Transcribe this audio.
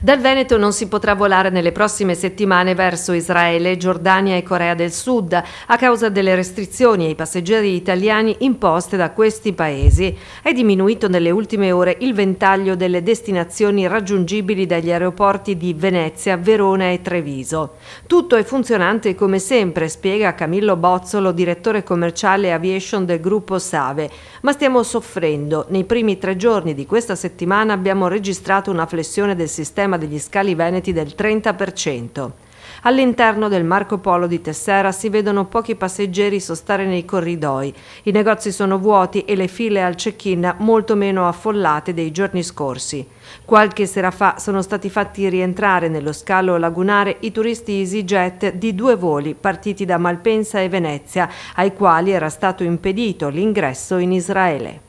Dal Veneto non si potrà volare nelle prossime settimane verso Israele, Giordania e Corea del Sud a causa delle restrizioni ai passeggeri italiani imposte da questi paesi. È diminuito nelle ultime ore il ventaglio delle destinazioni raggiungibili dagli aeroporti di Venezia, Verona e Treviso. Tutto è funzionante come sempre, spiega Camillo Bozzolo, direttore commerciale aviation del gruppo Save, ma stiamo soffrendo. Nei primi tre giorni di questa settimana abbiamo registrato una flessione del sistema problema degli scali veneti del 30%. All'interno del Marco Polo di Tessera si vedono pochi passeggeri sostare nei corridoi, i negozi sono vuoti e le file al check-in molto meno affollate dei giorni scorsi. Qualche sera fa sono stati fatti rientrare nello scalo lagunare i turisti EasyJet di due voli partiti da Malpensa e Venezia, ai quali era stato impedito l'ingresso in Israele.